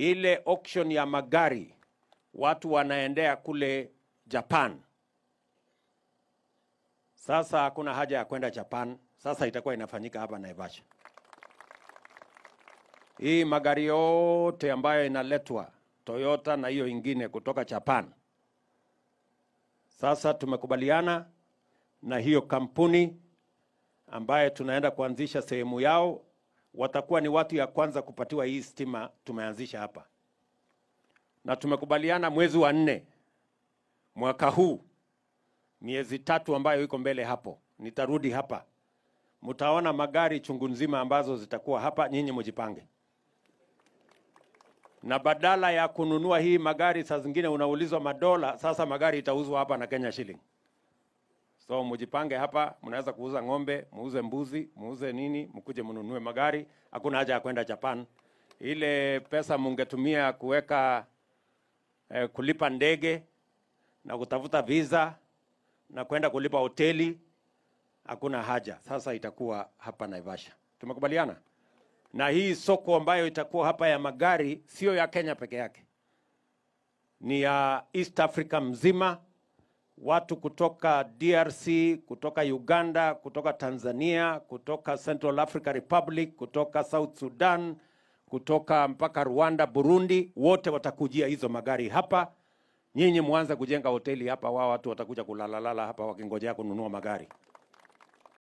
ile auction ya magari watu wanaendea kule Japan. Sasa hakuna haja ya kwenda Japan, sasa itakuwa inafanyika hapa Naivasha. Hii magari yote ambayo inaletwa Toyota na hiyo ingine kutoka Japan, sasa tumekubaliana na hiyo kampuni ambaye tunaenda kuanzisha sehemu yao watakuwa ni watu ya kwanza kupatiwa hii stima tumeanzisha hapa, na tumekubaliana mwezi wa nne mwaka huu, miezi tatu ambayo iko mbele hapo, nitarudi hapa, mtaona magari chungu nzima ambazo zitakuwa hapa, nyinyi mjipange. Na badala ya kununua hii magari, saa zingine unaulizwa madola, sasa magari itauzwa hapa na Kenya shilling. So mjipange hapa, mnaweza kuuza ng'ombe, muuze mbuzi, muuze nini, mkuje mnunue magari. Hakuna haja ya kwenda Japan. Ile pesa mungetumia kuweka eh, kulipa ndege na kutafuta visa na kwenda kulipa hoteli, hakuna haja. Sasa itakuwa hapa Naivasha. Tumekubaliana na hii soko ambayo itakuwa hapa ya magari, sio ya Kenya peke yake, ni ya East Africa mzima watu kutoka DRC, kutoka Uganda, kutoka Tanzania, kutoka Central Africa Republic, kutoka South Sudan, kutoka mpaka Rwanda, Burundi, wote watakujia hizo magari hapa. Nyinyi mwanza kujenga hoteli hapa, wao watu watakuja kulalalala hapa wakingojea kununua magari.